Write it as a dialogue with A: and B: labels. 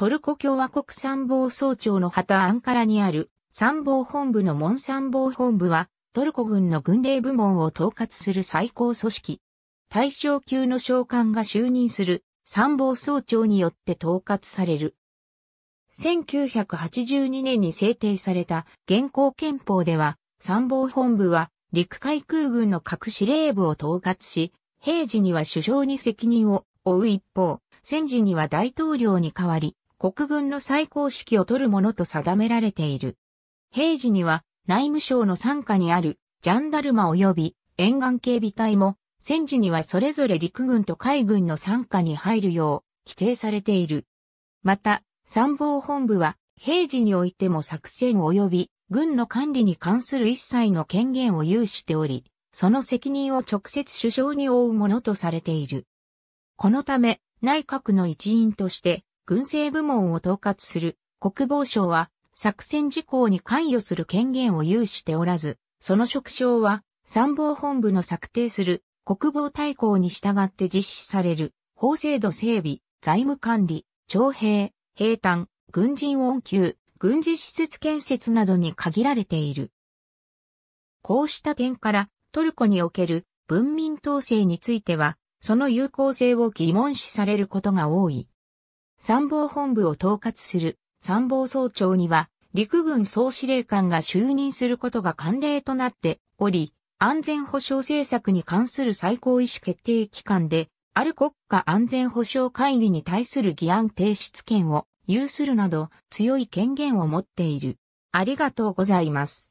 A: トルコ共和国参謀総長の旗アンカラにある参謀本部の門参謀本部は、トルコ軍の軍令部門を統括する最高組織。対象級の将官が就任する参謀総長によって統括される。1982年に制定された現行憲法では、参謀本部は陸海空軍の各司令部を統括し、平時には首相に責任を負う一方、戦時には大統領に代わり、国軍の最高指揮を取るものと定められている。平時には内務省の傘下にあるジャンダルマ及び沿岸警備隊も戦時にはそれぞれ陸軍と海軍の傘下に入るよう規定されている。また、参謀本部は平時においても作戦及び軍の管理に関する一切の権限を有しており、その責任を直接首相に負うものとされている。このため、内閣の一員として、軍政部門を統括する国防省は作戦事項に関与する権限を有しておらず、その職称は参謀本部の策定する国防大綱に従って実施される法制度整備、財務管理、徴兵、兵隊、軍人恩給、軍事施設建設などに限られている。こうした点からトルコにおける文民統制については、その有効性を疑問視されることが多い。参謀本部を統括する参謀総長には陸軍総司令官が就任することが慣例となっており、安全保障政策に関する最高意思決定機関で、ある国家安全保障会議に対する議案提出権を有するなど強い権限を持っている。ありがとうございます。